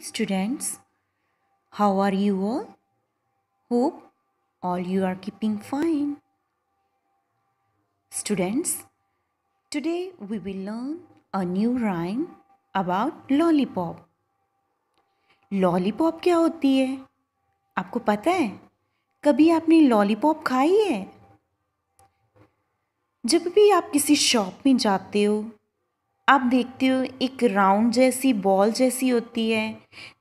Students, how are you all? Hope all you are keeping fine. Students, today we will learn a new rhyme about lollipop. lollipop kya hoti hai aapko pata hai kabhi aapne lollipop khayi hai जब भी आप किसी shop में जाते हो आप देखते हो एक राउंड जैसी बॉल जैसी होती है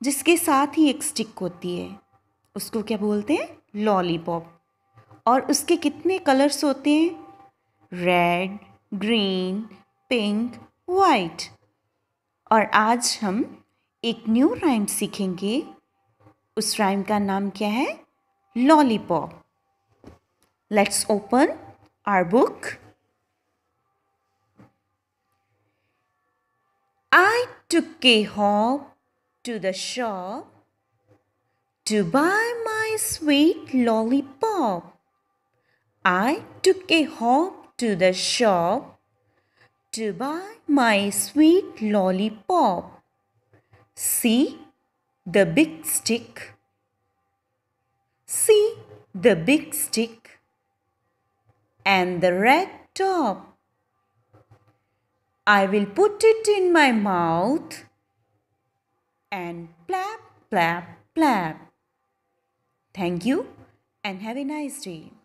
जिसके साथ ही एक स्टिक होती है उसको क्या बोलते हैं लॉलीपॉप और उसके कितने कलर्स होते हैं रेड ग्रीन पिंक वाइट और आज हम एक न्यू राइम सीखेंगे उस राइम का नाम क्या है lollipop let's open our book took a hop to the shop to buy my sweet lollipop. I took a hop to the shop to buy my sweet lollipop. See the big stick. See the big stick and the red top. I will put it in my mouth and plap, plap, plap. Thank you and have a nice day.